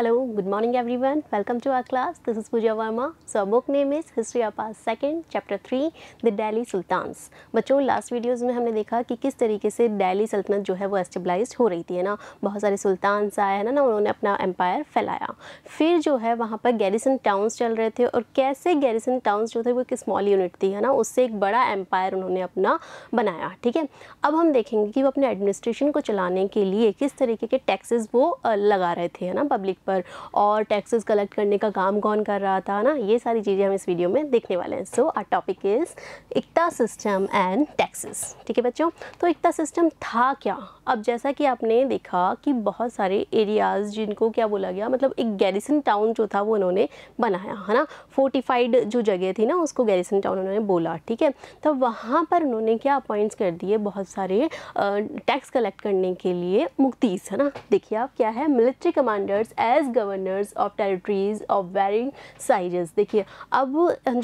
Hello good morning everyone. Welcome to our class this is Pooja Verma so our book name is History of our second chapter 3 The Delhi बच्चों last videos में हमने देखा कि किस तरीके से दिल्ली सल्तनत जो है वो एस्टेब्लाइज हो रही थी है ना बहुत सारे सुल्तान्स आए हैं ना ना उन्होंने अपना एम्पायर फैलाया फिर जो है वहाँ पर गैरिसन टाउन्स चल रहे थे और कैसे गैरिसन टाउन्स जो थे वो एक स्मॉल यूनिट थी है ना उससे एक बड़ा एम्पायर उन्होंने अपना बनाया ठीक है अब हम देखेंगे कि वो अपने एडमिनिस्ट्रेशन को चलाने के लिए किस तरीके के टैक्सेज वो लगा रहे थे है ना पब्लिक पर पर और टैक्सेस कलेक्ट करने का काम कौन कर रहा था ना ये सारी चीज़ें हम इस वीडियो में देखने वाले हैं so our topic is iqta system and taxes ठीक है बच्चों तो इक्ता सिस्टम था क्या अब जैसा कि आपने देखा कि बहुत सारे एरियाज़ जिनको क्या बोला गया मतलब एक गैरिसन टाउन जो था वो उन्होंने बनाया है ना फोर्टिफाइड जो जगह थी ना उसको गैरिसन टाउन उन्होंने बोला ठीक है तो वहाँ पर उन्होंने क्या अपॉइंट्स कर दिए बहुत सारे टैक्स कलेक्ट करने के लिए मुक्तिस है ना देखिए आप क्या है military commanders as as governors of territories of varying sizes देखिए अब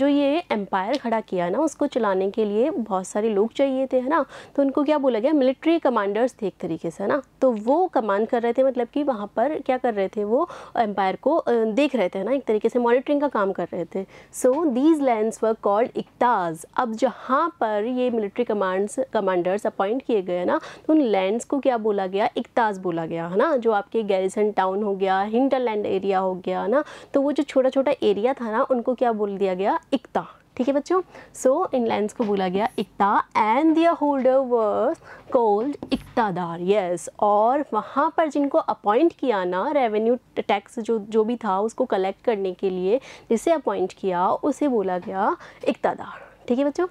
जो ये एम्पायर खड़ा किया ना उसको चलाने के लिए बहुत सारे लोग चाहिए थे है ना तो उनको क्या बोला गया मिलिट्री कमांडर्स थे एक तरीके से है ना तो वो कमांड कर रहे थे मतलब कि वहाँ पर क्या कर रहे थे वो एम्पायर को देख रहे थे ना एक तरीके से मॉनिटरिंग का काम कर रहे थे so these land were called iqtas अब जहाँ पर ये मिलिट्री कमांड्स कमांडर्स अपॉइंट किए गए ना तो उन लैंड को क्या बोला गया इकताज बोला गया है ना जो आपके गैरिसन टाउन हो गया हिंटरलैंड एरिया हो गया ना तो वो जो छोटा छोटा एरिया था ना उनको क्या बोल दिया गया इकता ठीक है बच्चों सो so, इन लैंड्स को बोला गया इकता एंड दिया holder were called iqtadar yes yes. और वहाँ पर जिनको अपॉइंट किया ना रेवेन्यू टैक्स जो जो भी था उसको कलेक्ट करने के लिए जिसे अपॉइंट किया उसे बोला गया इकतादार ठीक है बच्चों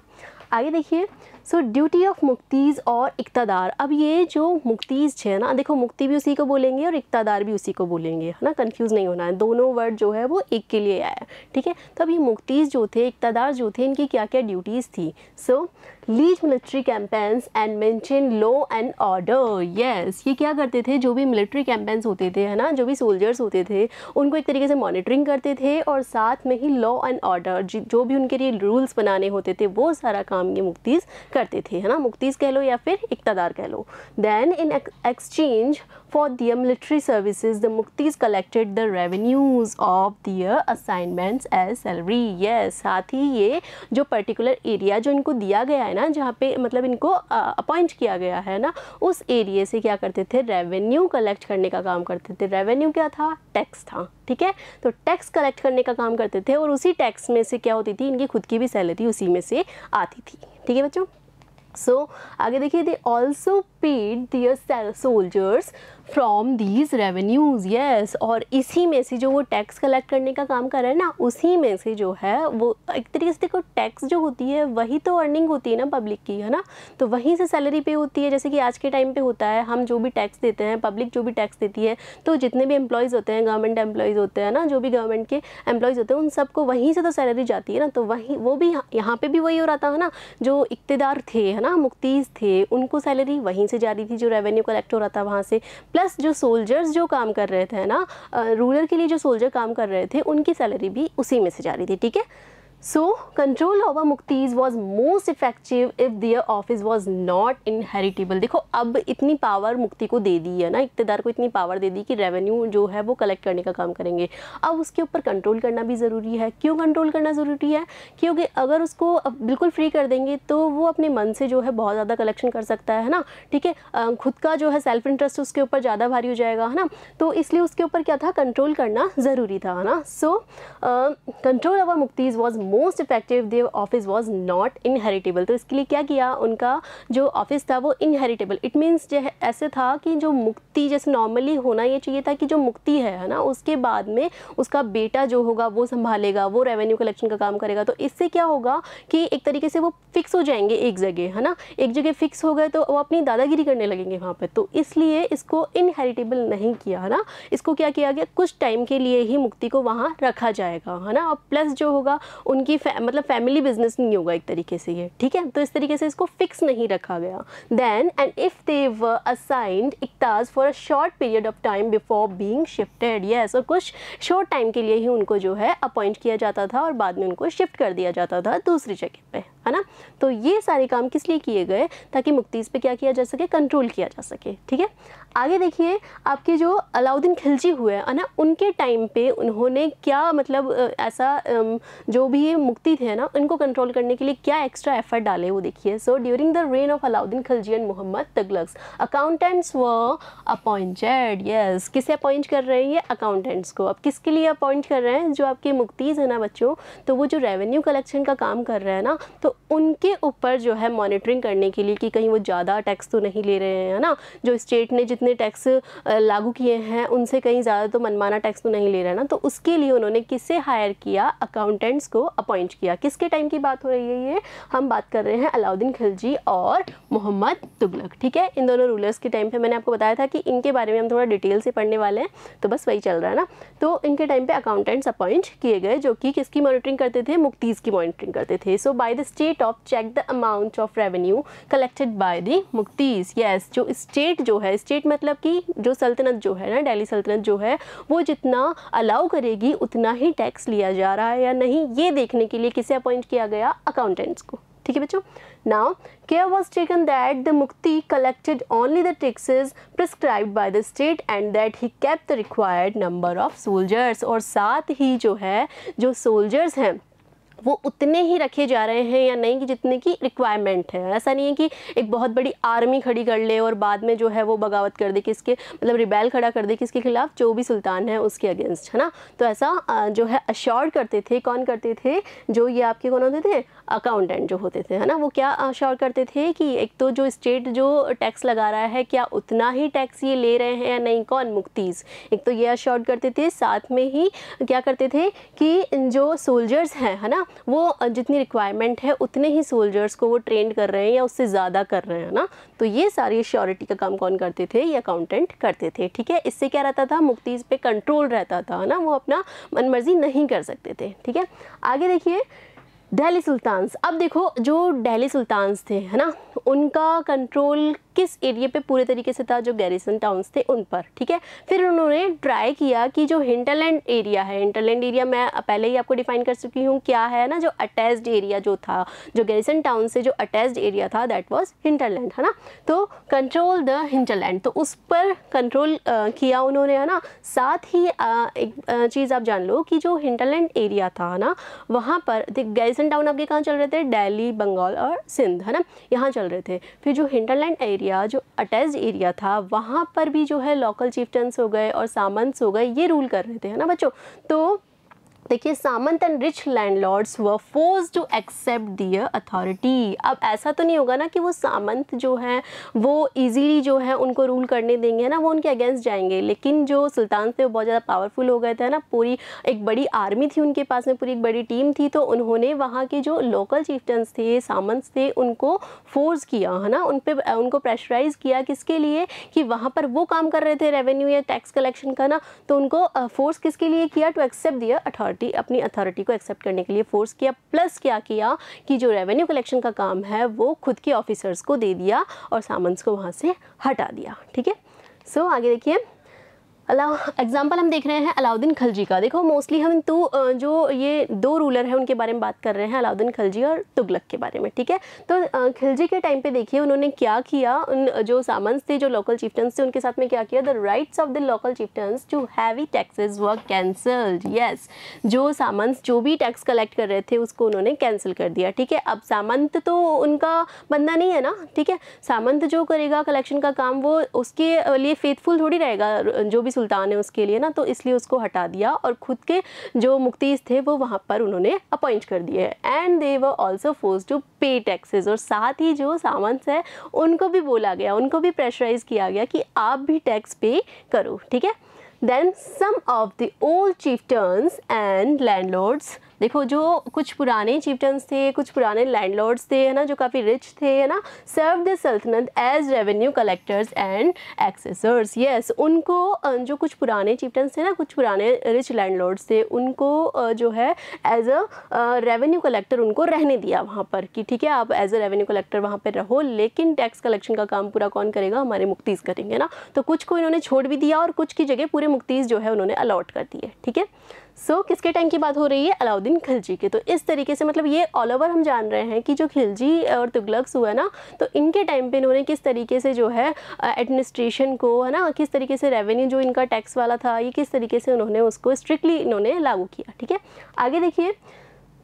आगे देखिए सो ड्यूटी ऑफ मुक्तीज़ और इकतदार अब ये जो मुक्तीज़ है ना देखो मुक्ति भी उसी को बोलेंगे और इकतदार भी उसी को बोलेंगे है ना कन्फ्यूज़ नहीं होना है दोनों वर्ड जो है वो एक के लिए आया ठीक है तो अब ये मुक्तीज़ जो थे इकतदार जो थे इनकी क्या क्या ड्यूटीज़ थी so so, lead military campaigns and maintain law and order yes ये क्या करते थे जो भी मिलिट्री कैंपेन्स होते थे है ना जो भी सोल्जर्स होते थे उनको एक तरीके से मॉनिटरिंग करते थे और साथ में ही लॉ एंड ऑर्डर जो भी उनके लिए रूल्स बनाने होते थे वो सारा काम ये मुफ्तीज़ करते थे है ना मुफ्तीज़ कह लो या फिर इकतदार कह लो then in exchange for their military services the muktis collected the revenues of their assignments as salary yes साथ ही ये जो पर्टिकुलर एरिया जो इनको दिया गया है ना जहाँ पे मतलब इनको अपॉइंट किया गया है ना उस एरिए से क्या करते थे रेवेन्यू कलेक्ट करने का काम करते थे रेवेन्यू क्या था टैक्स था ठीक है तो टैक्स कलेक्ट करने का काम करते थे और उसी टैक्स में से क्या होती थी इनकी खुद की भी सैलरी उसी में से आती थी ठीक है बच्चों सो so, आगे देखिए they also paid their soldiers from these revenues yes और इसी में से जो वो टैक्स कलेक्ट करने का काम कर रहा है ना उसी में से जो है वो एक तरीके से देखो टैक्स जो होती है वही तो अर्निंग होती है ना पब्लिक की है ना तो वहीं से सैलरी पे होती है जैसे कि आज के टाइम पे होता है हम जो भी टैक्स देते हैं पब्लिक जो भी टैक्स देती है तो जितने भी एम्प्लॉयज़ होते हैं गवर्नमेंट एम्प्लॉयज़ होते हैं ना जो भी गवर्नमेंट के एम्प्लॉयज़ होते हैं उन सबको वहीं से तो सैलरी जाती है ना तो वहीं वो भी यहाँ पर भी वही हो रहा था ना जो इकतदार थे है ना मुक्तीज़ थे उनको सैलरी वहीं से जा रही थी जो रेवेन्यू कलेक्ट हो रहा था वहाँ से प्लस जो सोल्जर्स जो काम कर रहे थे ना रूरल के लिए जो सोल्जर काम कर रहे थे उनकी सैलरी भी उसी में से जा रही थी ठीक है So, control over muktis was most effective if their office was not inheritable. देखो अब इतनी पावर मुक्ति को दे दी है ना इकतदार को इतनी पावर दे दी कि रेवेन्यू जो है वो कलेक्ट करने का काम करेंगे अब उसके ऊपर कंट्रोल करना भी ज़रूरी है क्यों कंट्रोल करना ज़रूरी है क्योंकि अगर उसको बिल्कुल फ्री कर देंगे तो वो अपने मन से जो है बहुत ज़्यादा कलेक्शन कर सकता है ना ठीक है खुद का जो है सेल्फ इंटरेस्ट उसके ऊपर ज़्यादा भारी हो जाएगा है ना तो इसलिए उसके ऊपर क्या था कंट्रोल करना ज़रूरी था है ना so control over muqtis was most effective देव ऑफिस वॉज नॉट इनहेरिटेबल तो इसके लिए क्या किया उनका जो ऑफिस था वो इनहेरिटेबल इट मीन्स ऐसे था कि जो मुक्ति जैसे नॉर्मली होना ये चाहिए था कि जो मुक्ति है ना उसके बाद में उसका बेटा जो होगा वो संभालेगा वो रेवेन्यू कलेक्शन का काम करेगा तो इससे क्या होगा कि एक तरीके से वो फिक्स हो जाएंगे एक जगह है ना एक जगह फिक्स हो गए तो वो अपनी दादागिरी करने लगेंगे वहाँ पर तो इसलिए इसको इनहेरिटेबल नहीं किया है ना इसको क्या किया गया कुछ टाइम के लिए ही मुक्ति को वहाँ रखा जाएगा है ना और प्लस जो होगा उनकी फै, मतलब फैमिली बिजनेस नहीं होगा एक तरीके से ये ठीक है तो इस तरीके से इसको फिक्स नहीं रखा गया then and if they assigned iqtas for a short period of time before being shifted ये ऐसा कुछ शॉर्ट टाइम के लिए ही उनको जो है अपॉइंट किया जाता था और बाद में उनको शिफ्ट कर दिया जाता था दूसरी जगह पर है ना तो ये सारे काम किस लिए किए गए ताकि मुक्तीज़ पे क्या किया जा सके कंट्रोल किया जा सके ठीक है आगे देखिए आपके जो अलाउद्दीन खिलजी हुए है ना उनके टाइम पे उन्होंने क्या मतलब ऐसा जो भी मुक्ति थे ना उनको कंट्रोल करने के लिए क्या एक्स्ट्रा एफर्ट डाले वो देखिए so during the reign of Alauddin Khilji and Mohammad Tughlaq's accountants were appointed yes किसे अपॉइंट कर रहे हैं ये अकाउंटेंट्स को अब किसके लिए अपॉइंट कर रहे हैं जो आपके मुक्तीज़ है ना बच्चों तो वो जो रेवेन्यू कलेक्शन का काम कर रहे हैं ना तो उनके ऊपर जो है मॉनिटरिंग करने के लिए कि कहीं वो ज़्यादा टैक्स तो नहीं ले रहे हैं है ना जो स्टेट ने जितने टैक्स लागू किए हैं उनसे कहीं ज़्यादा तो मनमाना टैक्स तो नहीं ले हैं ना तो उसके लिए उन्होंने किससे हायर किया अकाउंटेंट्स को अपॉइंट किया किसके टाइम की बात हो रही है ये हम बात कर रहे हैं अलाउद्दीन खिलजी और मोहम्मद तुगलक ठीक है इन दोनों रूलर्स के टाइम पर मैंने आपको बताया था कि इनके बारे में हम थोड़ा डिटेल से पढ़ने वाले हैं तो बस वही चल रहा है ना तो इनके टाइम पर अकाउंटेंट्स अपॉइंट किए गए जो कि किसकी मॉनिटरिंग करते थे मुक्तीज़ की मॉनिटरिंग करते थे so by the state state of check the amount of revenue collected by the muqtis yes जो स्टेट जो है स्टेट मतलब कि जो सल्तनत जो है ना डेली सल्तनत जो है वो जितना अलाउ करेगी उतना ही टैक्स लिया जा रहा है या नहीं ये देखने के लिए किसे अपॉइंट किया गया अकाउंटेंट्स को ठीक है बच्चों now care was taken that the muqti collected only the taxes prescribed by the state and that he kept the required number of soldiers और साथ ही जो है जो सोल्जर्स हैं वो उतने ही रखे जा रहे हैं या नहीं कि जितने की रिक्वायरमेंट है ऐसा नहीं है कि एक बहुत बड़ी आर्मी खड़ी कर ले और बाद में जो है वो बगावत कर दे किसके मतलब रिबेल खड़ा कर दे किसके खिलाफ जो भी सुल्तान है उसके अगेंस्ट है ना तो ऐसा जो है अश्योर करते थे कौन करते थे जो ये आपके कौन होते थे अकाउंटेंट जो होते थे है ना वो क्या श्योर करते थे कि एक तो जो स्टेट जो टैक्स लगा रहा है क्या उतना ही टैक्स ये ले रहे हैं या नहीं कौन मुक्तिज़ एक तो ये अश्योर करते थे साथ में ही क्या करते थे कि जो सोल्जर्स हैं है ना वो जितनी रिक्वायरमेंट है उतने ही सोल्जर्स को वो ट्रेंड कर रहे हैं या उससे ज़्यादा कर रहे हैं ना तो ये सारी श्योरिटी का काम कौन करते थे ये अकाउंटेंट करते थे ठीक है इससे क्या रहता था मुफ्तीज़ पे कंट्रोल रहता था है ना वो अपना मनमर्जी नहीं कर सकते थे ठीक है आगे देखिए दिल्ली सुल्तान अब देखो जो दिल्ली सुल्तान थे है ना उनका कंट्रोल किस एरिया पे पूरे तरीके से था जो गैरिसन टाउन्स थे उन पर ठीक है फिर उन्होंने ट्राई किया कि जो हिंटरलैंड एरिया है हिंटरलैंड एरिया मैं पहले ही आपको डिफाइन कर चुकी हूँ क्या है ना जो अटैच्ड एरिया जो था जो गैरिसन टाउन से जो अटैच्ड एरिया था दैट वॉज हिंटरलैंड है ना तो कंट्रोल द हिंटरलैंड तो उस पर कंट्रोल किया उन्होंने है ना साथ ही आ, एक चीज़ आप जान लो कि जो हिंटरलैंड एरिया था ना वहाँ पर गैरिसन टाउन आपके कहाँ चल रहे थे दिल्ली बंगाल और सिंध है ना यहाँ चल रहे थे फिर जो हिंटरलैंड एरिया एरिया जो अटैच एरिया था वहाँ पर भी जो है लोकल चीफ्टन्स हो गए और सामंस हो गए ये रूल कर रहे थे है ना बच्चों तो देखिए samanta and rich landlords were forced to accept their authority अब ऐसा तो नहीं होगा ना कि वो सामंत जो है वो इजीली जो है उनको रूल करने देंगे है ना वो उनके अगेंस्ट जाएंगे लेकिन जो सुल्तान थे वो बहुत ज़्यादा पावरफुल हो गए थे ना पूरी एक बड़ी आर्मी थी उनके पास में पूरी एक बड़ी टीम थी तो उन्होंने वहाँ के जो लोकल चीफ्टन्स थे सामंत थे उनको फोर्स किया है ना उन पर उनको प्रेशराइज़ किया किसके लिए कि वहाँ पर वो काम कर रहे थे रेवेन्यू या टैक्स कलेक्शन का ना तो उनको फोर्स किसके लिए किया to accept their authority authority अपनी अथॉरिटी को एक्सेप्ट करने के लिए फोर्स किया प्लस क्या किया कि जो रेवेन्यू कलेक्शन का काम है वो खुद के ऑफिसर्स को दे दिया और सामंस को वहाँ से हटा दिया ठीक है सो आगे देखिए अलाउ एग्जाम्पल हम देख रहे हैं अलाउद्दीन खलजी का देखो मोस्टली हम तो जो ये दो रूलर हैं उनके बारे में बात कर रहे हैं अलाउद्दीन खलजी और तुगलक के बारे में ठीक है तो खिलजी के टाइम पे देखिए उन्होंने क्या किया उन जो सामंस थे जो लोकल चीफ्टन्स थे उनके साथ में क्या किया the rights of the local chieftains to heavy taxes were cancelled yes जो सामंस जो भी टैक्स कलेक्ट कर रहे थे उसको उन्होंने कैंसिल कर दिया ठीक है अब सामंत तो उनका बंदा नहीं है ना ठीक है सामंत जो करेगा कलेक्शन का काम वो उसके लिए फेथफुल थोड़ी रहेगा जो भी सुल्तान है उसके लिए ना तो इसलिए उसको हटा दिया और खुद के जो मुफ्तीज़ थे वो वहाँ पर उन्होंने अपॉइंट कर दिए and they were also force to pay taxes और साथ ही जो सामंस है उनको भी बोला गया उनको भी प्रेशराइज किया गया कि आप भी टैक्स पे करो ठीक है then some of the old chieftains and landlords देखो जो कुछ पुराने चीफ्टन्स थे कुछ पुराने लैंडलॉर्ड्स थे है ना जो काफ़ी रिच थे है ना serve the Sultanate as revenue collectors and assessors yes उनको जो कुछ पुराने चीफ्टन्स थे ना कुछ पुराने रिच लैंडलॉर्ड्स थे उनको जो है एज अ रेवेन्यू कलेक्टर उनको रहने दिया वहाँ पर कि ठीक है आप एज अ रेवेन्यू कलेक्टर वहाँ पर रहो लेकिन टैक्स कलेक्शन का काम पूरा कौन करेगा हमारे मुक्तीस करेंगे ना तो कुछ को इन्होंने छोड़ भी दिया और कुछ की जगह पूरे मुक्तीस जो है उन्होंने अलॉट कर दिए ठीक है सो so, किसके टाइम की बात हो रही है अलाउद्दीन खिलजी की तो इस तरीके से मतलब ये ऑल ओवर हम जान रहे हैं कि जो खिलजी और तुगलक्स हुआ ना तो इनके टाइम पे इन्होंने किस तरीके से जो है एडमिनिस्ट्रेशन को है ना किस तरीके से रेवेन्यू जो इनका टैक्स वाला था ये किस तरीके से उन्होंने उसको स्ट्रिक्टली इन्होंने लागू किया ठीक है आगे देखिए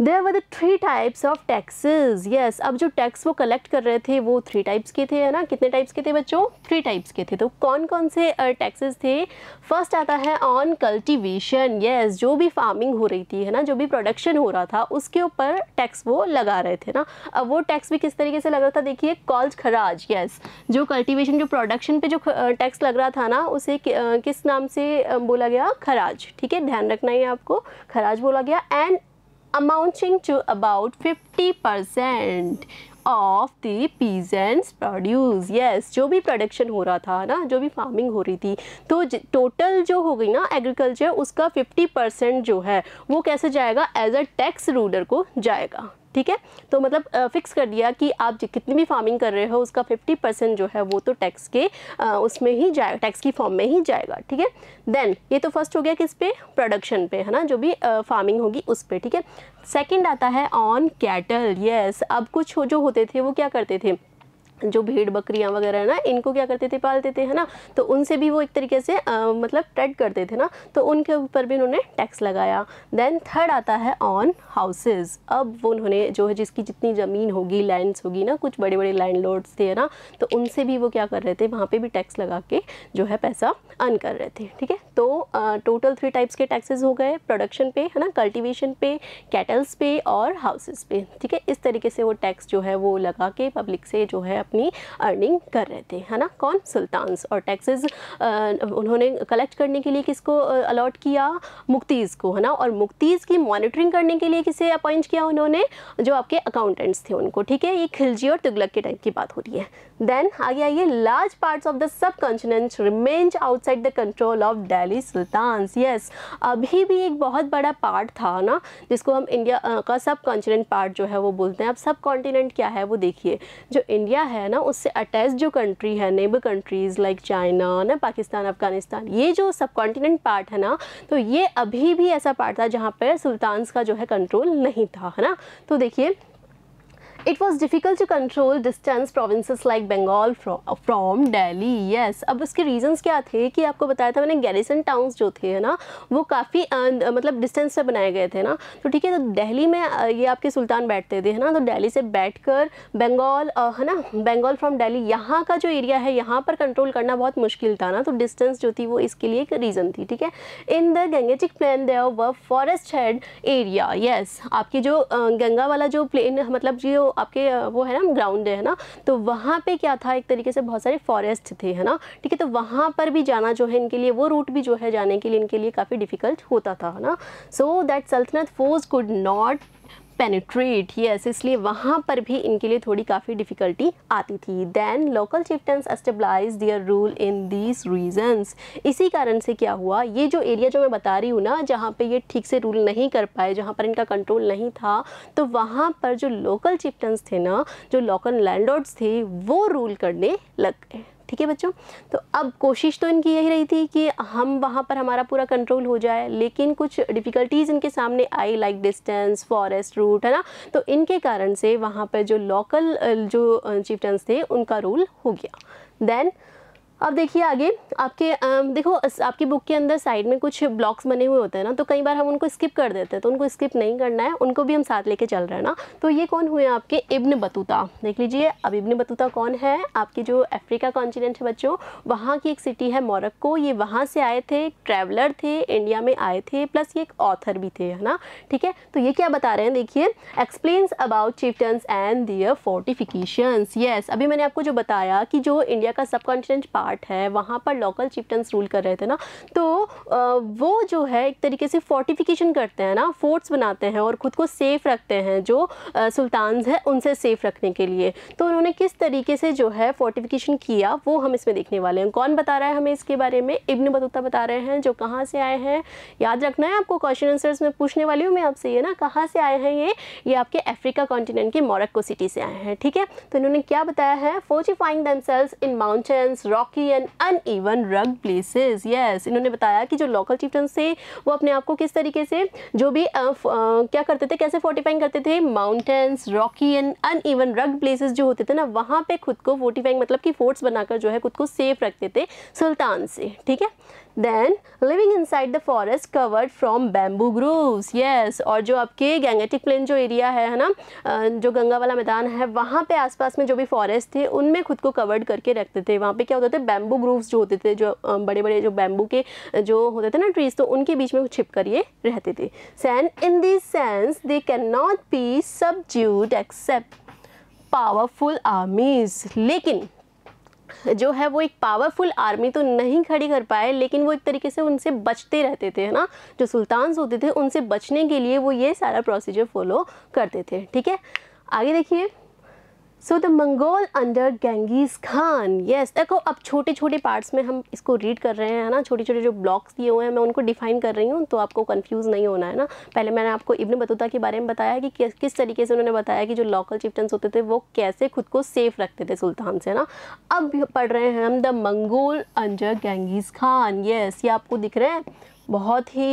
there were three types of taxes yes अब जो टैक्स वो कलेक्ट कर रहे थे वो थ्री टाइप्स के थे है ना कितने टाइप्स के थे बच्चों थ्री टाइप्स के थे तो कौन कौन से टैक्सेस uh, थे फर्स्ट आता है ऑन कल्टीवेशन यस जो भी फार्मिंग हो रही थी है ना जो भी प्रोडक्शन हो रहा था उसके ऊपर टैक्स वो लगा रहे थे ना अब वो टैक्स भी किस तरीके से लग रहा था देखिए कॉल्ज खराज यस जो कल्टिवेशन जो प्रोडक्शन पर जो टैक्स लग रहा था ना उसे uh, किस नाम से बोला गया खराज ठीक है ध्यान रखना है आपको खराज बोला गया and to about fifty percent of the peasants produce yes जो भी प्रोडक्शन हो रहा था ना जो भी फार्मिंग हो रही थी तो टोटल जो हो गई ना एग्रीकल्चर उसका फिफ्टी परसेंट जो है वो कैसे जाएगा एज अ टैक्स रूलर को जाएगा ठीक है तो मतलब फिक्स कर दिया कि आप कितनी भी फार्मिंग कर रहे हो उसका 50 परसेंट जो है वो तो टैक्स के उसमें ही जाए टैक्स की फॉर्म में ही जाएगा ठीक है देन ये तो फर्स्ट हो गया किस पे प्रोडक्शन पे है ना जो भी फार्मिंग होगी उस पर ठीक है सेकेंड आता है ऑन कैटल येस अब कुछ हो जो होते थे वो क्या करते थे जो भेड़ बकरियाँ वगैरह है ना इनको क्या करते थे पालते थे है ना तो उनसे भी वो एक तरीके से आ, मतलब ट्रेड करते थे ना तो उनके ऊपर भी उन्होंने टैक्स लगाया देन थर्ड आता है ऑन हाउसेज अब वो उन्होंने जो है जिसकी जितनी ज़मीन होगी लैंड्स होगी ना कुछ बड़े बड़े लैंड लोड्स थे ना तो उनसे भी वो क्या कर रहे थे वहाँ पर भी टैक्स लगा के जो है पैसा अर्न कर रहे थे ठीक है तो टोटल थ्री टाइप्स के टैक्सेज हो गए प्रोडक्शन पे है ना कल्टिवेशन पे कैटल्स पे और हाउसेज पे ठीक है इस तरीके से वो टैक्स जो है वो लगा के पब्लिक से जो है अपनी अर्निंग कर रहे थे है ना कौन सुल्तान और टैक्सेस उन्होंने कलेक्ट करने के लिए किसको अलॉट किया मुक्तीज़ को है ना और मुक्तीज़ की मॉनिटरिंग करने के लिए किसे अपॉइंट किया उन्होंने जो आपके अकाउंटेंट्स थे उनको ठीक है ये खिलजी और तुगलक के टाइम की बात हो रही है देन आगे आइए large parts of the subcontinent remains outside the control of Delhi sultan yes अभी भी एक बहुत बड़ा पार्ट था ना जिसको हम इंडिया का सब कॉन्टिनेंट पार्ट जो है वो बोलते हैं अब सब कॉन्टिनेंट क्या है वो देखिए जो इंडिया है है ना उससे अटैच जो कंट्री है नेबर कंट्रीज़ लाइक चाइना ना पाकिस्तान अफगानिस्तान ये जो सब कॉन्टिनेंट पार्ट है ना तो ये अभी भी ऐसा पार्ट था जहाँ पर सुल्तान का जो है कंट्रोल नहीं था है ना तो देखिए it was difficult to control distance province like Bengal from from Delhi. Yes, अब उसके reasons क्या थे कि आपको बताया था मैंने गैरिसन towns जो थे है ना वो काफ़ी मतलब डिस्टेंस से बनाए गए थे ना तो ठीक है तो दिल्ली में ये आपके सुल्तान बैठते थे है ना तो डेली से बैठ कर बंगाल है ना बंगाल फ्राम डेली यहाँ का जो एरिया है यहाँ पर कंट्रोल करना बहुत मुश्किल था ना तो डिस्टेंस जो थी वो इसके लिए एक रीज़न थी ठीक है in the Gangetic plain there were forest head area yes आपकी जो गंगा वाला जो प्लेन मतलब जो आपके वो है ना ग्राउंड है ना तो वहाँ पे क्या था एक तरीके से बहुत सारे फॉरेस्ट थे है ना ठीक है तो वहाँ पर भी जाना जो है इनके लिए वो रूट भी जो है जाने के लिए इनके लिए काफ़ी डिफिकल्ट होता था है ना so that Sultanate force could not penetrate yes इसलिए वहाँ पर भी इनके लिए थोड़ी काफ़ी डिफ़िकल्टी आती थी then local chieftains established their rule in these regions इसी कारण से क्या हुआ ये जो एरिया जो मैं बता रही हूँ ना जहाँ पे ये ठीक से रूल नहीं कर पाए जहाँ पर इनका कंट्रोल नहीं था तो वहाँ पर जो लोकल चिफ्टन्स थे ना जो लोकल लैंडलॉर्ड्स थे वो रूल करने लग गए ठीक है बच्चों तो अब कोशिश तो इनकी यही रही थी कि हम वहाँ पर हमारा पूरा कंट्रोल हो जाए लेकिन कुछ डिफ़िकल्टीज़ इनके सामने आई लाइक डिस्टेंस फॉरेस्ट रूट है ना तो इनके कारण से वहाँ पर जो लोकल जो चीफ्टन्स थे उनका रोल हो गया देन अब देखिए आगे आपके देखो आपकी बुक के अंदर साइड में कुछ ब्लॉक्स बने हुए होते हैं ना तो कई बार हम उनको स्किप कर देते हैं तो उनको स्किप नहीं करना है उनको भी हम साथ लेके चल रहे हैं ना तो ये कौन हुए आपके इब्न बतूता देख लीजिए अब इब्न बतूता कौन है आपके जो अफ्रीका कॉन्टिनेंट है बच्चों वहाँ की एक सिटी है मोरक्को ये वहाँ से आए थे ट्रैवलर थे इंडिया में आए थे प्लस ये एक ऑथर भी थे है ना ठीक है तो ये क्या बता रहे हैं देखिए explains about chieftains and their fortifications yes अभी मैंने आपको जो बताया कि जो इंडिया का सब कॉन्टिनेंट पार्ट पार्ट है वहाँ पर लोकल चिप्टन्स रूल कर रहे थे ना तो वो जो है एक तरीके से फोर्टिफिकेशन करते हैं ना फोर्ट्स बनाते हैं और ख़ुद को सेफ़ रखते हैं जो सुल्तान है उनसे सेफ़ रखने के लिए तो उन्होंने किस तरीके से जो है फोर्टिफिकेशन किया वो हम इसमें देखने वाले हैं कौन बता रहा है हमें इसके बारे में इब्न बतूता बता रहे हैं जो कहाँ से आए हैं याद रखना है आपको क्वेश्चन आंसर्स में पूछने वाली हूँ मैं आपसे ये ना कहाँ से आए हैं ये ये आपके अफ्रीका कॉन्टिनेंट के मोरक्को सिटी से आए हैं ठीक है तो इन्होंने क्या बताया है fortifying themselves in mountains rocky duty and uneven rugged places yes इन्होंने बताया कि जो लोकल चिफ्टन्स थे वो अपने आप को किस तरीके से जो भी आ, आ, क्या करते थे कैसे फोर्टिफाइंग करते थे mountains rocky and uneven rugged places जो होते थे ना वहाँ पे खुद को फोर्टिफाइंग मतलब कि फोर्ट्स बनाकर जो है खुद को सेफ रखते थे सुल्तान से ठीक है then living inside the forest covered from bamboo groves yes और जो आपके गैंगेटिक प्लेन जो एरिया है है ना जो गंगा वाला मैदान है वहाँ पे आसपास में जो भी फॉरेस्ट थे उनमें खुद को कवर्ड करके रखते थे वहाँ पे क्या होते थे बैम्बू ग्रूव्स जो होते थे जो बड़े बड़े जो बैम्बू के जो होते थे ना ट्रीज तो उनके बीच में छिप कर ये रहते थे सैन in this sense they can not be subdued except powerful armies लेकिन जो है वो एक पावरफुल आर्मी तो नहीं खड़ी कर पाए लेकिन वो एक तरीके से उनसे बचते रहते थे है ना जो सुल्तान होते थे उनसे बचने के लिए वो ये सारा प्रोसीजर फॉलो करते थे ठीक है आगे देखिए so the Mongol under Genghis Khan yes देखो अब छोटे छोटे पार्ट्स में हम इसको रीड कर रहे हैं ना छोटे छोटे जो ब्लॉक्स दिए हुए हैं मैं उनको डिफाइन कर रही हूँ तो आपको कन्फ्यूज़ नहीं होना है ना पहले मैंने आपको इब्न बतूता के बारे में बताया कि किस किस तरीके से उन्होंने बताया कि जो लोकल चिफ्टन्स होते थे वो कैसे खुद को सेफ रखते थे सुल्तान से है ना अब पढ़ रहे हैं हम the Mongol under Genghis Khan yes ये आपको दिख रहे हैं बहुत ही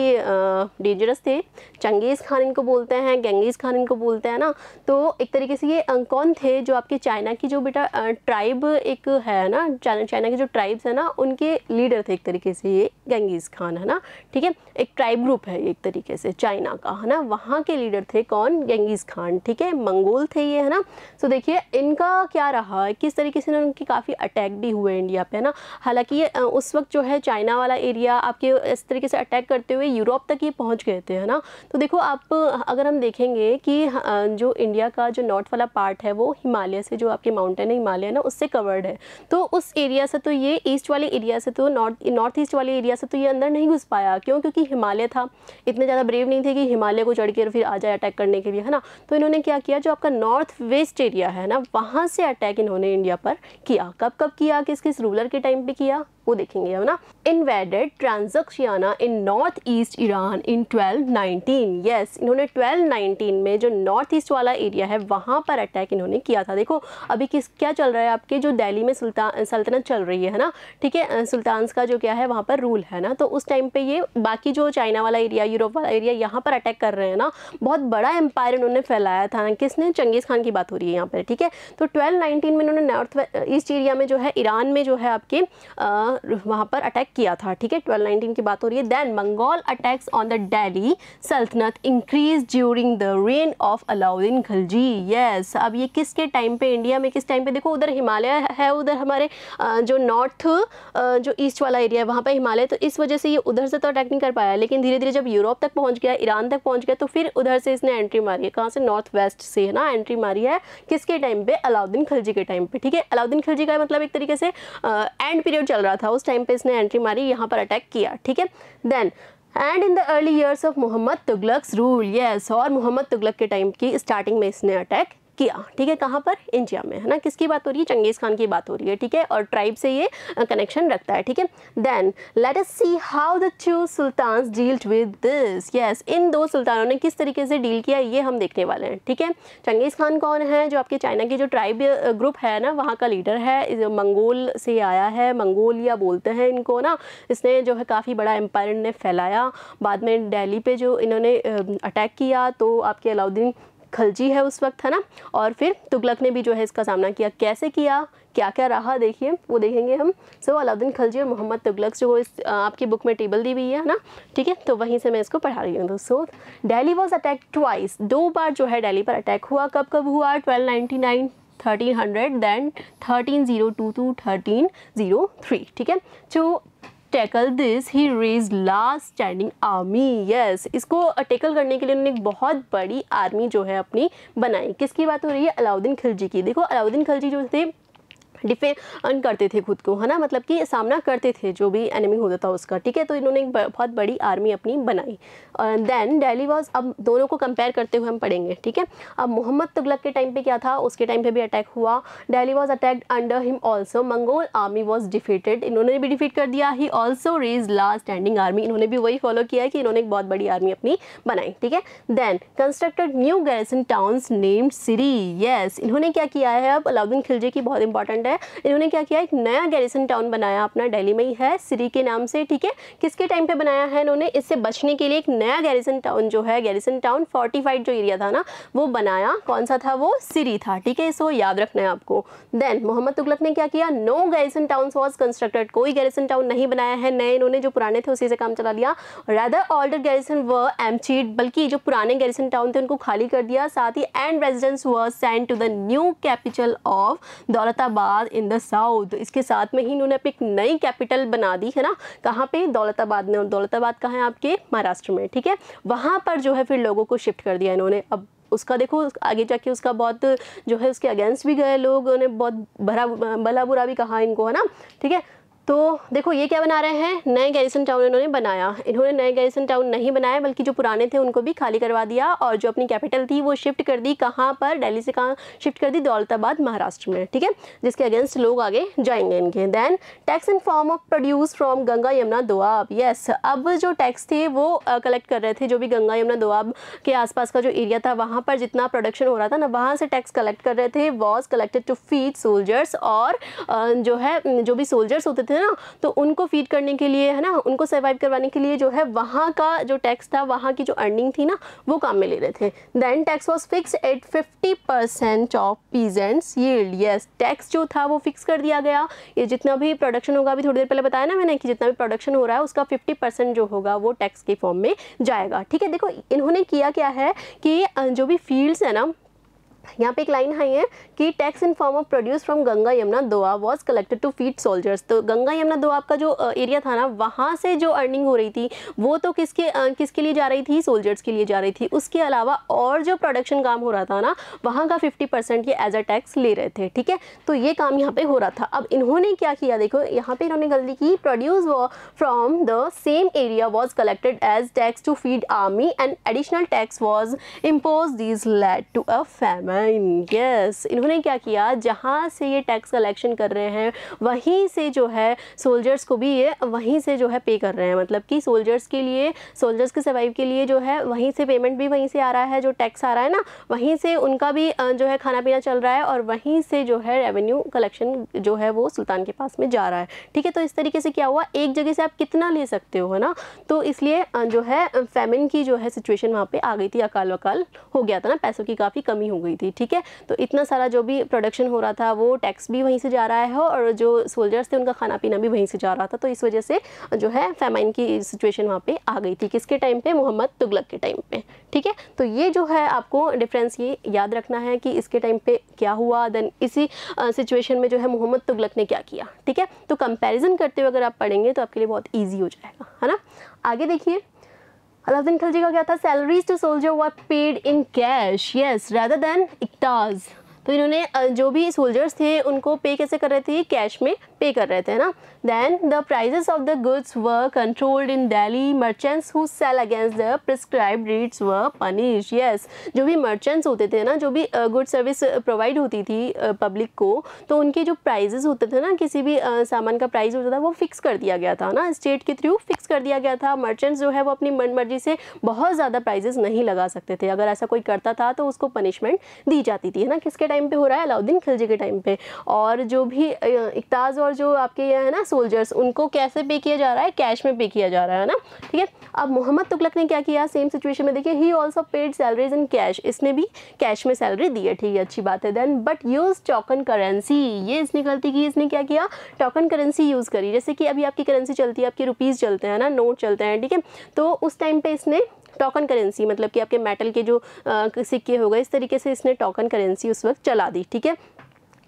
डेंजरस थे चंगेज़ खान इनको बोलते हैं गंगेज़ खान इनको बोलते हैं ना तो एक तरीके से ये अं, कौन थे जो आपके चाइना की जो बेटा ट्राइब एक है ना चाइना के जो ट्राइब्स है ना उनके लीडर थे एक तरीके से ये गंगेज़ खान है ना ठीक है एक ट्राइब ग्रुप है एक तरीके से चाइना का है ना वहाँ के लीडर थे कौन गंगीज़ खान ठीक है मंगोल थे ये है ना सो देखिए इनका क्या रहा है किस तरीके से उनकी काफ़ी अटैक भी हुए इंडिया पर है ना हालाँकि ये उस वक्त जो है चाइना वाला एरिया आपके इस तरीके से अटैक करते हुए यूरोप तक ये पहुँच गए थे है ना तो देखो आप अगर हम देखेंगे कि जो इंडिया का जो नॉर्थ वाला पार्ट है वो हिमालय से जो आपके माउंटेन है हिमालय ना उससे कवर्ड है तो उस एरिया से तो ये ईस्ट वाले एरिया से तो नॉर्थ नॉर्थ ईस्ट वाले एरिया से तो ये अंदर नहीं घुस पाया क्यों क्योंकि हिमालय था इतने ज़्यादा ब्रेव नहीं थे कि हिमालय को चढ़ के फिर आ जाए अटैक करने के लिए है ना तो इन्होंने क्या किया जो आपका नॉर्थ वेस्ट एरिया है ना वहाँ से अटैक इन्होंने इंडिया पर किया कब कब किया किस किस रूलर के टाइम पे किया आपको देखेंगे है ना invaded Transoxiana in north east Iran in 1219 yes इन्होंने 1219 में जो नॉर्थ ईस्ट वाला एरिया है वहाँ पर अटैक इन्होंने किया था देखो अभी किस क्या चल रहा है आपके जो दिल्ली में सुल्तान सल्तनत चल रही है ना ठीक है सुल्तान्स का जो क्या है वहाँ पर रूल है ना तो उस टाइम पर ये बाकी जो चाइना वाला एरिया यूरोप वाला एरिया यहाँ पर अटैक कर रहे हैं ना बहुत बड़ा एम्पायर इन्होंने फैलाया था किसने चंगेज़ खान की बात हो रही है यहाँ पर ठीक है तो ट्वेल्व में इन्होंने नॉर्थ ईस्ट एरिया में जो है ईरान में जो है आपके वहाँ पर अटैक किया था ठीक है नाइनटीन की बात हो रही है then Mongol attacks on the Delhi sultanate increase during the reign of Alauddin Khalji yes अब ये किसके टाइम पे इंडिया में किस टाइम पे देखो उधर हिमालय है उधर हमारे जो नॉर्थ जो ईस्ट वाला एरिया है वहाँ पर हिमालय तो इस वजह से ये उधर से तो अटैक नहीं कर पाया लेकिन धीरे धीरे जब यूरोप तक पहुँच गया ईरान तक पहुँच गया तो फिर उधर से इसने एंट्री मारी है कहाँ से नॉर्थ वेस्ट से है ना एंट्री मारी है किसके टाइम पे अलाउद्दीन खलजी के टाइम पे ठीक है अलाउद्दीन खलजी का मतलब एक तरीके से एंड पीरियड चल रहा था उस टाइम पे इसने एंट्री मारी यहाँ पर अटैक किया ठीक है then and in the early years of Muhammad Tughlaq rule yes और मोहम्मद तुगलक के टाइम की स्टार्टिंग में इसने अटैक किया ठीक है कहाँ पर इंडिया में है ना किसकी बात हो रही है चंगेज़ खान की बात हो रही है ठीक है और ट्राइब से ये कनेक्शन रखता है ठीक है then let's see how the two sultan dealt with this yes इन दो सुल्तानों ने किस तरीके से डील किया ये हम देखने वाले हैं ठीक है चंगेज़ खान कौन है जो आपके चाइना के जो ट्राइब ग्रुप है ना वहाँ का लीडर है मंगोल से आया है मंगोलिया बोलते हैं इनको ना इसने जो है काफ़ी बड़ा एम्पायर ने फैलाया बाद में दिल्ली पे जो इन्होंने अटैक किया तो आपके अलाउद्दीन खलजी है उस वक्त है ना और फिर तुगलक ने भी जो है इसका सामना किया कैसे किया क्या क्या रहा देखिए वो देखेंगे हम सो so, अलाउद्दीन खलजी और मोहम्मद तुगलक जो इस आपकी बुक में टेबल दी हुई है ना ठीक है तो वहीं से मैं इसको पढ़ा रही हूँ दोस्तों डेली वॉज अटैक ट्वाइस दो बार जो है डेली पर अटैक हुआ कब कब हुआ twelve ninety nine thirteen hundred then thirteen zero two two thirteen zero three ठीक है जो तो tackle this he raise last standing army yes इसको टैकल uh, करने के लिए उन्होंने एक बहुत बड़ी आर्मी जो है अपनी बनाई किसकी बात हो रही है अलाउद्दीन खिलजी की देखो अलाउद्दीन खिलजी जो थे डिफे अर्न करते थे खुद को है ना मतलब कि सामना करते थे जो भी एनिमी होता था उसका ठीक है तो इन्होंने एक बहुत बड़ी आर्मी अपनी बनाई देन डेली वॉज अब दोनों को कंपेयर करते हुए हम पढ़ेंगे ठीक है अब मोहम्मद तुगलक के टाइम पे क्या था उसके टाइम पे भी अटैक हुआ Delhi was attacked under him also Mongol army was defeated इन्होंने भी डिफीट कर दिया he also raise last standing army इन्होंने भी वही फॉलो किया है कि इन्होंने एक बहुत बड़ी आर्मी अपनी बनाई ठीक है then constructed new garrison town named Siri yes इन्होंने क्या किया है अब अलाउद्दीन खिलजी की बहुत इंपॉर्टेंट है इन्होंने क्या किया एक नया गैरिसन टाउन बनाया अपना डेली में ही है सिरी के नाम से ठीक है किसके टाइम पे बनाया है इन्होंने इससे बचने के लिए एक नया गैरिसन टाउन जो है गैरिसन टाउन फोर्टिफाइड जो एरिया था ना वो बनाया कौन सा था वो सिरी था ठीक है इसको याद रखना है आपको देन मोहम्मद तुगलक ने क्या किया no garrison town was constructed कोई गैरिसन टाउन नहीं बनाया है नए इन्होंने जो पुराने थे उसी से काम चला लिया rather older garrison were them बल्कि जो पुराने गैरिसन टाउन थे उनको खाली कर दिया साथ ही and residents were send to the new capital of Daulatabad Daulatabad in the south इसके साथ में ही इन्होंने अपनी एक नई कैपिटल बना दी है ना कहाँ पे दौलताबाद में और दौलताबाद कहाँ है आपके महाराष्ट्र में ठीक है वहाँ पर जो है फिर लोगों को शिफ्ट कर दिया इन्होंने अब उसका देखो आगे जाके उसका बहुत जो है उसके अगेंस्ट भी गए लोगों ने बहुत भरा भला बुरा भी कहा इनको है ना ठीक है तो देखो ये क्या बना रहे हैं नए गैरिसन टाउन इन्होंने बनाया इन्होंने नए गैरिसन टाउन नहीं बनाया बल्कि जो पुराने थे उनको भी खाली करवा दिया और जो अपनी कैपिटल थी वो शिफ्ट कर दी कहाँ पर दिल्ली से कहाँ शिफ्ट कर दी दौलताबाद महाराष्ट्र में ठीक है जिसके अगेंस्ट लोग आगे जाएंगे इनके then tax in form of produce from Ganga Yamuna Doab yes अब जो टैक्स थे वो कलेक्ट कर रहे थे जो भी गंगा यमुना दोआब के आसपास का जो एरिया था वहाँ पर जितना प्रोडक्शन हो रहा था ना वहाँ से टैक्स कलेक्ट कर रहे थे was collected to feed soldiers और जो है जो भी सोल्जर्स होते थे है ना तो उनको फीड करने के लिए है ना उनको सर्वाइव करवाने के लिए जो है वहाँ का जो टैक्स था वहाँ की जो अर्निंग थी ना वो काम में ले रहे थे then tax was fix at fifty percent of peasants yield yes tax जो था वो फिक्स कर दिया गया ये जितना भी प्रोडक्शन होगा अभी थोड़ी देर पहले बताया ना मैंने कि जितना भी प्रोडक्शन हो रहा है उसका फिफ्टी परसेंट जो होगा वो टैक्स के फॉर्म में जाएगा ठीक है देखो इन्होंने किया क्या है कि जो भी फील्ड्स है ना यहाँ पे एक लाइन आई है कि tax in form of produce from Ganga Yamuna Doab was collected to feed soldiers तो गंगा यमुना दोआ का जो एरिया था ना वहाँ से जो अर्निंग हो रही थी वो तो किसके किसके लिए जा रही थी सोल्जर्स के लिए जा रही थी उसके अलावा और जो प्रोडक्शन काम हो रहा था ना वहाँ का फिफ्टी परसेंट ये एज अ टैक्स ले रहे थे ठीक है तो ये काम यहाँ पर हो रहा था अब इन्होंने क्या किया देखो यहाँ पर इन्होंने गलती की produce from the same area was collected as tax to feed army and additional tax was impose these led to a famine yes इन्होंने क्या किया जहाँ से ये टैक्स कलेक्शन कर रहे हैं वहीं से जो है सोल्जर्स को भी ये वहीं से जो है पे कर रहे हैं मतलब कि सोल्जर्स के लिए सोल्जर्स के सर्वाइव के लिए जो है वहीं से पेमेंट भी वहीं से आ रहा है जो टैक्स आ रहा है ना वहीं से उनका भी जो है खाना पीना चल रहा है और वहीं से जो है रेवेन्यू कलेक्शन जो है वो सुल्तान के पास में जा रहा है ठीक है तो इस तरीके से क्या हुआ एक जगह से आप कितना ले सकते हो है ना तो इसलिए जो है फैमिन की जो है सिचुएशन वहाँ पर आ गई थी अकाल वकाल हो गया था ना पैसों की काफ़ी कमी हो गई थी ठीक है तो इतना सारा जो भी प्रोडक्शन हो रहा था वो टैक्स भी वहीं से जा रहा है और जो सोल्जर्स थे उनका खाना पीना भी वहीं से जा रहा था तो इस वजह से जो है फैमाइन की सिचुएशन वहाँ पर आ गई थी किसके टाइम पर मोहम्मद तुगलक के टाइम पर ठीक है तो ये जो है आपको डिफरेंस ये याद रखना है कि इसके टाइम पर क्या हुआ देन इसी सिचुएशन में जो है मोहम्मद तुगलक ने क्या किया ठीक है तो कंपेरिजन करते हुए अगर आप पढ़ेंगे तो आपके लिए बहुत ईजी हो जाएगा है ना आगे देखिए Alauddin Khalji ka kya tha salaries to soldier were paid in cash yes rather than iktas तो इन्होंने जो भी सोल्जर्स थे उनको पे कैसे कर रहे थे कैश में पे कर रहे थे ना then the prices of the goods were controlled in Delhi merchants who sell against the prescribe rates were punish yes जो भी मर्चेंट्स होते थे ना जो भी गुड सर्विस प्रोवाइड होती थी पब्लिक को तो उनके जो प्राइजेस होते थे ना किसी भी सामान का प्राइस होता था वो फिक्स कर दिया गया था ना स्टेट के थ्रू फिक्स कर दिया गया था मर्चेंट्स जो है वो अपनी मन मर्जी से बहुत ज़्यादा प्राइजेस नहीं लगा सकते थे अगर ऐसा कोई करता था तो उसको पनिशमेंट दी जाती थी है ना किसके टाइम टाइम पे हो रहा है अलाउद्दीन खिलजी के टाइम पे और जो भी इकताज़ और जो आपके ये है ना सोल्जर्स उनको कैसे पे किया जा रहा है कैश में पे किया जा रहा है ना ठीक है अब मोहम्मद तुगलक ने क्या किया सेम सिचुएशन में देखिए he also paid salaries in cash इसने भी कैश में सैलरी दी है ठीक है अच्छी बात है then but use token currency ये इसने गलती की इसने क्या किया टोकन करेंसी यूज़ करी जैसे कि अभी आपकी करेंसी चलती है आपकी रुपीज़ चलते हैं ना नोट चलते हैं ठीक है तो उस टाइम पर इसने टोकन करेंसी मतलब कि आपके मेटल के जो सिक्के हो गए इस तरीके से इसने टोकन करेंसी उस वक्त चला दी ठीक है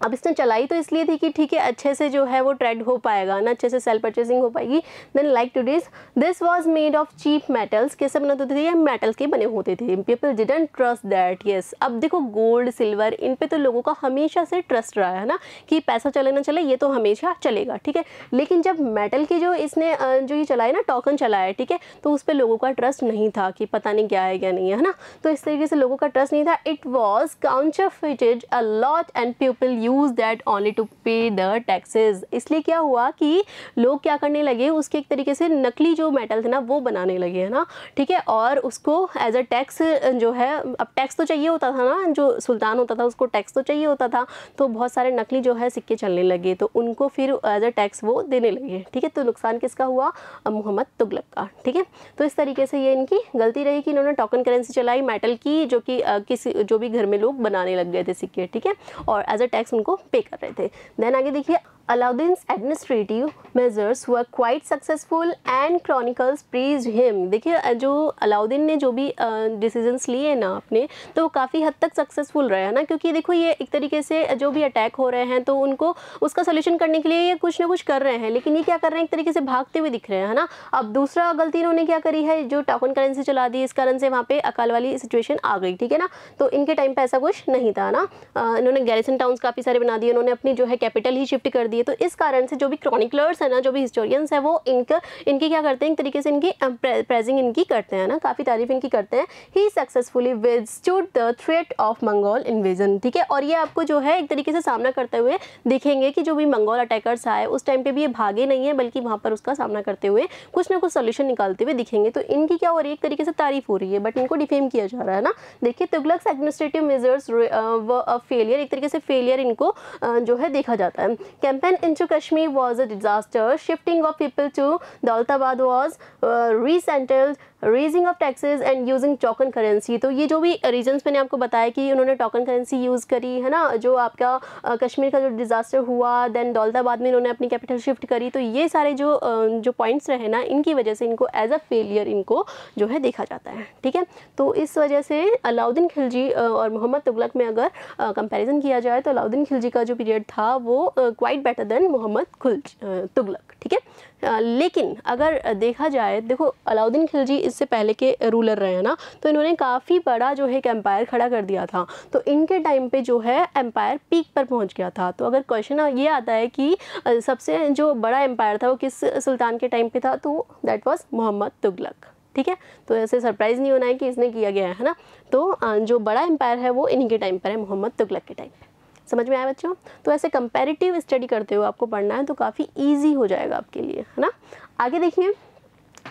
अब इसने चलाई तो इसलिए थी कि ठीक है अच्छे से जो है वो ट्रेड हो पाएगा ना अच्छे से सेल परचेसिंग हो पाएगी देन लाइक टू डिज this was made of cheap metals कैसे बने होते थे ये मेटल के बने होते थे people didn't trust that yes अब देखो गोल्ड सिल्वर इन पे तो लोगों का हमेशा से ट्रस्ट रहा है ना कि पैसा चले ना चले ये तो हमेशा चलेगा ठीक है लेकिन जब मेटल की जो इसने जो ये चलाया ना टोकन चलाया ठीक है तो उस पर लोगों का ट्रस्ट नहीं था कि पता नहीं क्या है क्या नहीं है ना तो इस तरीके से लोगों का ट्रस्ट नहीं था it was counterfeited a lot and people you use that only to pay the taxes इसलिए क्या हुआ कि लोग क्या करने लगे उसके एक तरीके से नकली जो मेटल थे ना वो बनाने लगे है ना ठीक है और उसको एज अ टैक्स जो है अब टैक्स तो चाहिए होता था ना जो सुल्तान होता था उसको टैक्स तो चाहिए होता था तो बहुत सारे नकली जो है सिक्के चलने लगे तो उनको फिर एज अ टैक्स वो देने लगे ठीक है तो नुकसान किसका हुआ मोहम्मद तुगलक का ठीक है तो इस तरीके से ये इनकी गलती रही कि इन्होंने टोकन करेंसी चलाई मेटल की जो कि किसी जो भी घर में लोग बनाने लग गए थे सिक्के ठीक है और एज अ टैक्स उनको पे कर रहे थे देन आगे देखिए Alauddin administrative measures were quite successful and chronicles praise him देखिए जो अलाउद्दीन ने जो भी डिसीजंस लिए ना अपने तो वो काफ़ी हद तक सक्सेसफुल रहे है ना क्योंकि देखो ये एक तरीके से जो भी अटैक हो रहे हैं तो उनको उसका सोल्यूशन करने के लिए ये कुछ ना कुछ कर रहे हैं लेकिन ये क्या कर रहे हैं एक तरीके से भागते हुए दिख रहे हैं है ना अब दूसरा गलती इन्होंने क्या करी है जो टाकन करेंसी चला दी इस कारण से वहाँ पर अकाल वाली सिचुएशन आ गई ठीक है ना तो इनके टाइम पर ऐसा कुछ नहीं था ना इन्होंने गैरिसन टाउन काफ़ी सारे बना दिए उन्होंने अपनी जो है कैपिटल ही शिफ्ट कर दी है तो इस कारण से जो भी क्रॉनिकलर्स है ना जो भी हिस्टोरियंस है वो इनका इनकी क्या करते हैं एक तरीके से इनकी प्रेजिंग इनकी करते हैं ना काफ़ी तारीफ इनकी करते हैं he successfully withstood the threat of Mongol invasion ठीक है और ये आपको जो है एक तरीके से सामना करते हुए देखेंगे कि जो भी मंगोल अटैकर्स आए उस टाइम पर भी ये भागे नहीं है बल्कि वहाँ पर उसका सामना करते हुए कुछ ना कुछ सोल्यूशन निकालते हुए दिखेंगे तो इनकी क्या हो रही है एक तरीके से तारीफ हो रही है बट इनको डिफेम किया जा रहा है ना देखिए तुगलक्स एडमिनिस्ट्रेटिव मेजर्स फेलियर एक तरीके से फेलियर इनको जो है देखा जाता है When into Kashmir was a disaster. Shifting of people to Daltabad was uh, resettled raising of taxes and using token currency तो ये जो भी रीजन मैंने आपको बताया कि उन्होंने टोकन करेंसी यूज़ करी है ना जो आपका कश्मीर का जो डिज़ास्टर हुआ देन दौलताबाद में इन्होंने अपनी कैपिटल शिफ्ट करी तो ये सारे जो जो पॉइंट्स रहे ना इनकी वजह से इनको एज अ फेलियर इनको जो है देखा जाता है ठीक है तो इस वजह से अलाउद्दीन खिलजी और मोहम्मद तुगलक में अगर कंपेरिजन किया जाए तो अलाउद्दीन खिलजी का जो पीरियड था वो क्वाइट बेटर देन मोहम्मद खुल तुगलक ठीक है लेकिन अगर देखा जाए देखो अलाउद्दीन खिलजी इससे पहले के रूलर रहे हैं ना तो इन्होंने काफ़ी बड़ा जो है एक एम्पायर खड़ा कर दिया था तो इनके टाइम पे जो है एम्पायर पीक पर पहुंच गया था तो अगर क्वेश्चन ये आता है कि सबसे जो बड़ा एम्पायर था वो किस सुल्तान के टाइम पर था तो दैट वॉज़ मोहम्मद तुगलक ठीक है तो ऐसे सरप्राइज़ नहीं होना है कि इसने किया गया है ना तो जो बड़ा एम्पायर है वो इन्हीं के टाइम पर है मोहम्मद तुगलक के टाइम पर समझ में आया बच्चों तो ऐसे कंपेरेटिव स्टडी करते हुए आपको पढ़ना है तो काफ़ी ईजी हो जाएगा आपके लिए है ना आगे देखिए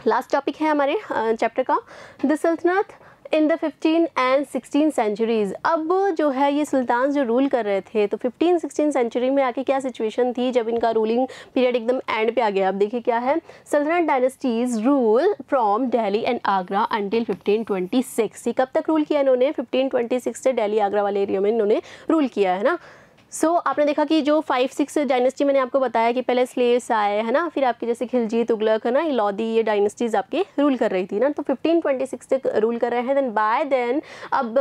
लास्ट टॉपिक है हमारे चैप्टर का द सल्तनत इन द 15 एंड 16 सेंचुरीज़ अब जो है ये सुल्तान जो रूल कर रहे थे तो 15 16 सेंचुरी में आके क्या सिचुएशन थी जब इनका रूलिंग पीरियड एकदम एंड पे आ गया अब देखिए क्या है sultanate dynasties rule from Delhi and Agra until 1526 ये कब तक रूल किया इन्होंने सिक्स से डेली आगरा वाले एरिया में इन्होंने रूल किया है ना सो so, आपने देखा कि जो फाइव सिक्स डायनेस्टी मैंने आपको बताया कि पहले स्लेवस आए है ना फिर आपके जैसे खिलजी तुगलक है ना लोदी ये डायनेस्टीज़ आपके रूल कर रही थी ना तो 1526 तक रूल कर रहे हैं देन बाय देन अब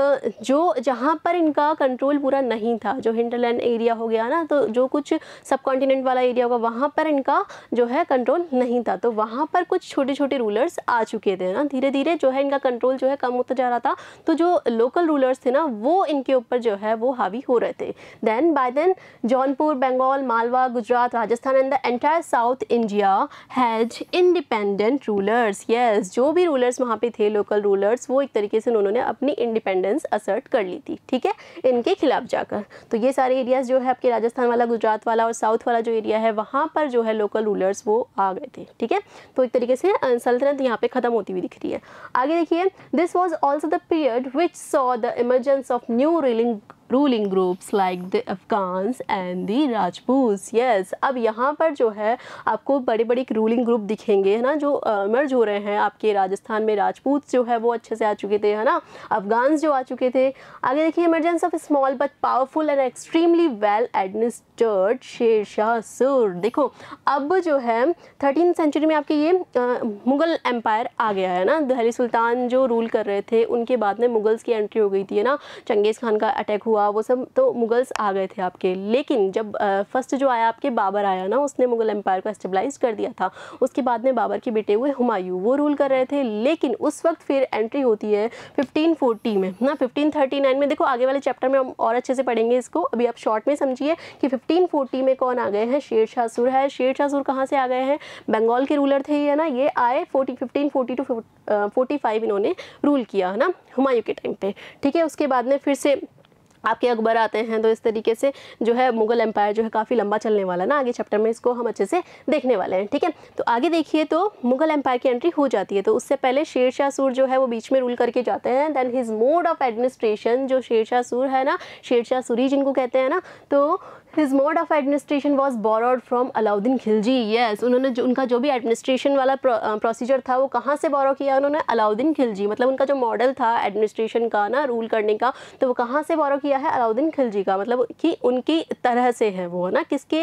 जो जहाँ पर इनका कंट्रोल पूरा नहीं था जो हिंटरलैंड एरिया हो गया ना तो जो कुछ सब कॉन्टिनेंट वाला एरिया होगा वहाँ पर इनका जो है कंट्रोल नहीं था तो वहाँ पर कुछ छोटे छोटे रूलर्स आ चुके थे ना धीरे धीरे जो है इनका कंट्रोल जो है कम होता जा रहा था तो जो लोकल रूलर्स थे ना वो इनके ऊपर जो है वो हावी हो रहे थे then by then Jaunpur, Bengal, Malwa, Gujarat, Rajasthan and the entire South India had independent rulers. Yes, जो भी rulers वहाँ पे थे local rulers वो एक तरीके से उन्होंने अपनी independence assert कर ली थी ठीक है इनके खिलाफ जाकर तो ये सारे areas जो है आपके राजस्थान वाला गुजरात वाला और साउथ वाला जो एरिया है वहाँ पर जो है लोकल रूलर्स वो आ गए थे ठीक है तो एक तरीके से सल्तनत यहाँ पे ख़त्म होती हुई दिख रही है आगे देखिए this was also the period which saw the emergence of new ruling ruling groups like the Afghans and the Rajput yes अब यहाँ पर जो है आपको बड़े बड़े रूलिंग ग्रुप दिखेंगे है ना जो मर्ज हो रहे हैं आपके राजस्थान में राजपूत जो है वो अच्छे से आ चुके थे है ना अफगान्स जो आ चुके थे आगे देखिए emergence of small but powerful and extremely well administered Sher Shah सुर देखो अब जो है थर्टीन सेंचुरी में आपके ये आ, मुगल एम्पायर आ गया है ना दहली सुल्तान जो रूल कर रहे थे उनके बाद में मुगल्स की एंट्री हो गई थी है ना चंगेज़ खान का अटैक हुआ हुआ वो सब तो मुगल्स आ गए थे आपके लेकिन जब फर्स्ट जो आया आपके बाबर आया ना उसने मुगल एम्पायर को एस्टेब्लाइज कर दिया था उसके बाद में बाबर के बेटे हुए हुमायूं वो रूल कर रहे थे लेकिन उस वक्त फिर एंट्री होती है फिफ्टीन में ना फिफ्टीन में देखो आगे वाले चैप्टर में हम और अच्छे से पढ़ेंगे इसको अभी आप शॉर्ट में समझिए कि फिफ्टीन में कौन आ गए हैं शेर शाह सुर है शेर शाह सुर कहाँ से आ गए हैं बंगाल के रूलर थे ये ना ये आए forty fifteen forty to forty five इन्होंने रूल किया है ना हुमायूं के टाइम पे ठीक है उसके बाद में फिर से आपके अकबर आते हैं तो इस तरीके से जो है मुगल एम्पायर जो है काफ़ी लंबा चलने वाला ना आगे चैप्टर में इसको हम अच्छे से देखने वाले हैं ठीक है तो आगे देखिए तो मुगल एम्पायर की एंट्री हो जाती है तो उससे पहले शेरशाह सूर जो है वो बीच में रूल करके जाते हैं then his mode of administration जो शेरशाह सूर है ना शेरशाह सूरी जिनको कहते हैं ना तो his mode of administration was borrowed from Alauddin Khilji yes उन्होंने जो उनका जो भी administration वाला procedure था वो कहाँ से borrow किया उन्होंने Alauddin Khilji मतलब उनका जो model था administration का ना rule करने का तो वो कहाँ से borrow किया है Alauddin Khilji का मतलब कि उनकी तरह से है वो ना किसके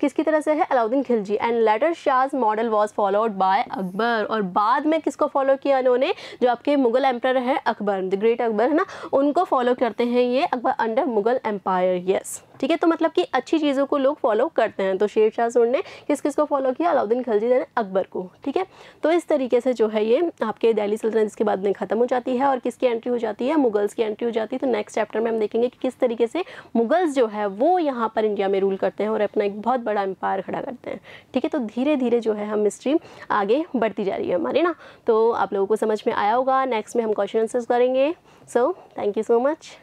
किसकी तरह से है Alauddin Khilji and later Shah's model was followed by Akbar और बाद में किसको follow किया इन्होंने जो आपके मुगल एम्पर हैं अकबर द ग्रेट अकबर है ना उनको फॉलो करते हैं ये Akbar under Mughal empire yes yes. ठीक है तो मतलब कि अच्छी चीज़ों को लोग फॉलो करते हैं तो शेर शाह सूर ने किस किस को फॉलो किया अलाउद्दीन खलजी ने अकबर को ठीक है तो इस तरीके से जो है ये आपके दिल्ली सल्तनत इसके बाद में ख़त्म हो जाती है और किसकी एंट्री हो जाती है मुगल्स की एंट्री हो जाती है तो नेक्स्ट चैप्टर में हम देखेंगे कि किस तरीके से मुगल्स जो है वो यहाँ पर इंडिया में रूल करते हैं और अपना एक बहुत बड़ा एम्पायर खड़ा करते हैं ठीक है तो धीरे धीरे जो है हम हिस्ट्री आगे बढ़ती जा रही है हमारी ना तो आप लोगों को समझ में आया होगा नेक्स्ट में हम क्वेश्चन आंसर्स करेंगे so thank you so much